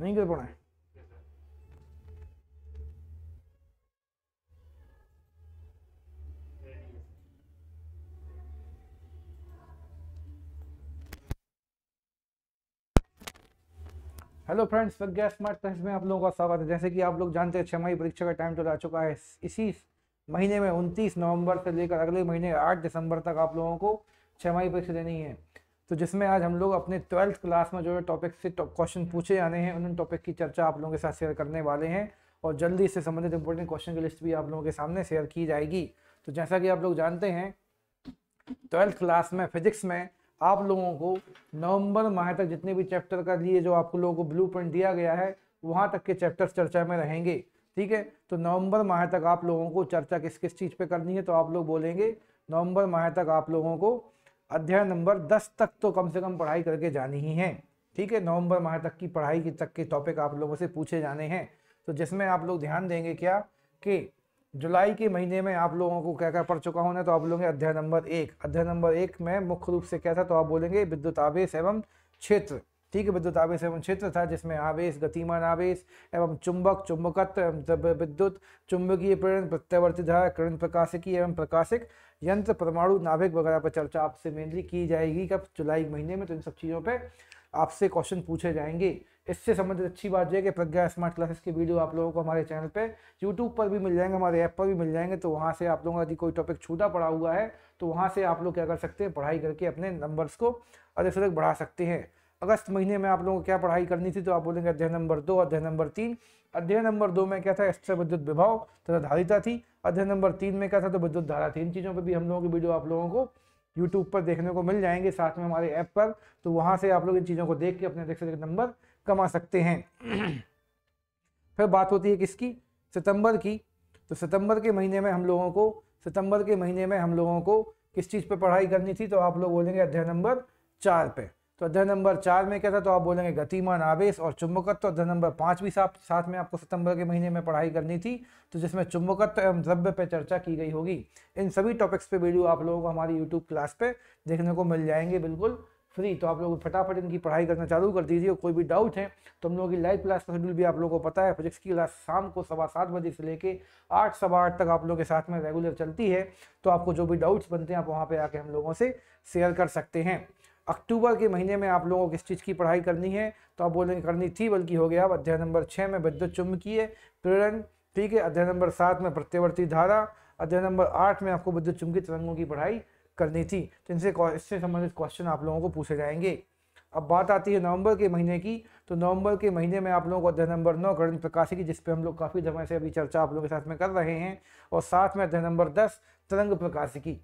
नहीं कर पड़ा है hello friends Pragya smart test में आप लोगों का स्वागत है जैसे कि आप लोग जानते हैं मई परीक्षा का टाइम चला तो चुका है इसी महीने में 29 नवंबर से लेकर अगले महीने 8 दिसंबर तक आप लोगों को मई परीक्षा देनी है तो जिसमें आज हम लोग अपने ट्वेल्थ क्लास में जो है टॉपिक से क्वेश्चन पूछे जाने हैं उन टॉपिक की चर्चा आप लोगों के साथ शेयर करने वाले हैं और जल्दी इससे संबंधित इंपॉर्टेंट क्वेश्चन की लिस्ट भी आप लोगों के सामने शेयर की जाएगी तो जैसा कि आप लोग जानते हैं ट्वेल्थ क्लास में फिजिक्स में आप लोगों को नवंबर माह तक जितने भी चैप्टर का लिए जो आप लोगों को ब्लू दिया गया है वहाँ तक के चैप्टर्स चर्चा में रहेंगे ठीक है तो नवंबर माह तक आप लोगों को चर्चा किस किस चीज़ पे करनी है तो आप लोग बोलेंगे नवंबर माह तक आप लोगों को अध्याय नंबर दस तक तो कम से कम पढ़ाई करके जानी ही है ठीक है नवंबर माह तक की पढ़ाई की तक के टॉपिक आप लोगों से पूछे जाने हैं तो जिसमें आप लोग ध्यान देंगे क्या कि जुलाई के महीने में आप लोगों को क्या क्या पढ़ चुका ना तो आप लोग अध्याय नंबर एक अध्याय नंबर एक में मुख्य रूप से क्या था तो आप बोलेंगे विद्युत आवेश एवं क्षेत्र ठीक है विद्युत आवेश एवं क्षेत्र था जिसमें आवेश गतिमान आवेश एवं चुंबक चुंबकत्व एवं विद्युत चुंबकीय प्रेरण प्रत्यावर्तित धारा किरण प्रकाशिकी एवं प्रकाशिक यंत्र परमाणु नाभिक वगैरह पर चर्चा आपसे मेनली की जाएगी कब जुलाई महीने में तो इन सब चीज़ों पर आपसे क्वेश्चन पूछे जाएंगे इससे संबंधित अच्छी बात यह कि प्रज्ञा स्मार्ट क्लासेस की वीडियो आप लोगों को हमारे चैनल पे यूट्यूब पर भी मिल जाएंगे हमारे ऐप पर भी मिल जाएंगे तो वहाँ से आप लोगों का यदि कोई टॉपिक छूटा पड़ा हुआ है तो वहाँ से आप लोग क्या कर सकते हैं पढ़ाई करके अपने नंबर्स को अधिक से अधिक बढ़ा सकते हैं अगस्त महीने में आप लोगों को क्या पढ़ाई करनी थी तो आप बोलेंगे अध्याय नंबर दो अध्याय नंबर तीन अध्याय नंबर दो में क्या था एक्स्ट्रा विद्युत विभाव तथा धारिता थी अध्याय नंबर तीन में क्या था तो विद्युत धारा थी इन चीज़ों पर भी हम लोगों की वीडियो आप लोगों को यूट्यूब पर देखने को मिल जाएंगे साथ में हमारे ऐप पर तो वहाँ से आप लोग इन चीज़ों को देख के अपने अधिक से अधिक नंबर कमा सकते हैं फिर बात होती है किसकी सितंबर की तो सितंबर के महीने में हम लोगों को सितंबर के महीने में हम लोगों को किस चीज़ पर पढ़ाई करनी थी तो आप लोग बोलेंगे अध्याय नंबर चार पे तो अध्याय नंबर चार में क्या था तो आप बोलेंगे गतिमान आवेश और चुंबकत्व तो अध्याय नंबर पाँच भी साथ साथ में आपको सितंबर के महीने में पढ़ाई करनी थी तो जिसमें चुंबकत्व एवं द्रव्य पर चर्चा की गई होगी इन सभी टॉपिक्स पे वीडियो आप लोगों को हमारी यूट्यूब क्लास पे देखने को मिल जाएंगे बिल्कुल फ्री तो आप लोग फटाफट इनकी पढ़ाई करना चालू कर दीजिए कोई भी डाउट है तो हम लोगों की लाइव क्लास का शेड्यूल भी आप लोगों को पता है फिजिक्स की क्लास शाम को सवा सात बजे से लेके आठ सवा आठ तक आप लोगों के साथ में रेगुलर चलती है तो आपको जो भी डाउट्स बनते हैं आप वहाँ पर आके हम लोगों से शेयर कर सकते हैं अक्टूबर के महीने में आप लोगों को किस चीज़ की पढ़ाई करनी है तो आप बोलेंगे करनी थी बल्कि हो गया अब अध्याय नंबर छः में विद्युत चुंबकीय प्रेरण ठीक है अध्याय नंबर सात में प्रत्यवर्ती धारा अध्याय नंबर आठ में आपको विद्युत चुंबकीय तरंगों की पढ़ाई करनी थी तो इनसे इससे संबंधित क्वेश्चन आप लोगों को पूछे जाएंगे अब बात आती है नवंबर के महीने की तो नवंबर के महीने में आप लोगों को अध्याय नंबर नौ गणित प्रकाश की जिसपे हम लोग काफ़ी समय से अभी चर्चा आप लोगों के साथ में कर रहे हैं और साथ में अध्याय नंबर दस तरंग प्रकाश की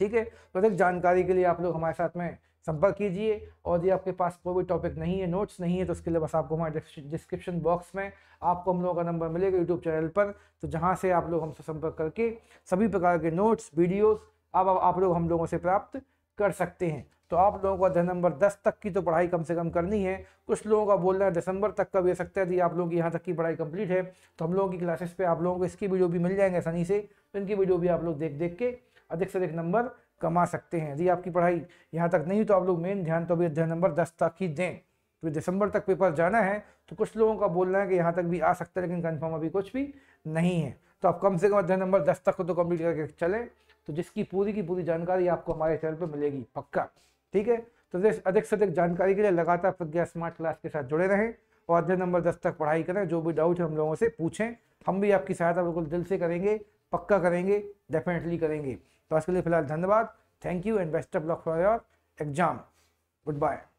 ठीक है तो तक जानकारी के लिए आप लोग हमारे साथ में संपर्क कीजिए और यदि आपके पास कोई भी टॉपिक नहीं है नोट्स नहीं है तो उसके लिए बस आपको हमारे डिस्क्रिप्शन बॉक्स में आपको हम लोगों का नंबर मिलेगा यूट्यूब चैनल पर तो जहाँ से आप लोग हमसे संपर्क करके सभी प्रकार के नोट्स वीडियोज़ अब आप, आप लोग हम लोगों से प्राप्त कर सकते हैं तो आप लोगों को अध्ययन नंबर दस तक की तो पढ़ाई कम से कम करनी है कुछ लोगों का बोलना है दिसंबर तक का भी हो सकता है यदि आप लोगों की यहाँ तक की पढ़ाई कंप्लीट है तो हम लोगों की क्लासेस पे आप लोगों को इसकी वीडियो भी मिल जाएंगे आसानी से तो इनकी वीडियो भी आप लोग देख देख के अधिक से अधिक नंबर कमा सकते हैं यदि आपकी पढ़ाई यहाँ तक नहीं तो आप लोग मेन ध्यान तो अभी अध्ययन नंबर दस तक ही दें क्योंकि तो दिसंबर तक पेपर जाना है तो कुछ लोगों का बोलना है कि यहाँ तक भी आ सकता है लेकिन कन्फर्म अभी कुछ भी नहीं है तो आप कम से कम अध्ययन नंबर दस तक को तो कम्प्लीट करके चलें तो जिसकी पूरी की पूरी जानकारी आपको हमारे चैनल पर मिलेगी पक्का ठीक है तो अधिक से अधिक जानकारी के लिए लगातार प्रज्ञा स्मार्ट क्लास के साथ जुड़े रहें और अध्ययन नंबर दस तक पढ़ाई करें जो भी डाउट है हम लोगों से पूछें हम भी आपकी सहायता बिल्कुल दिल से करेंगे पक्का करेंगे डेफिनेटली करेंगे तो आज के लिए फिलहाल धन्यवाद thank you and best of luck for your exam good bye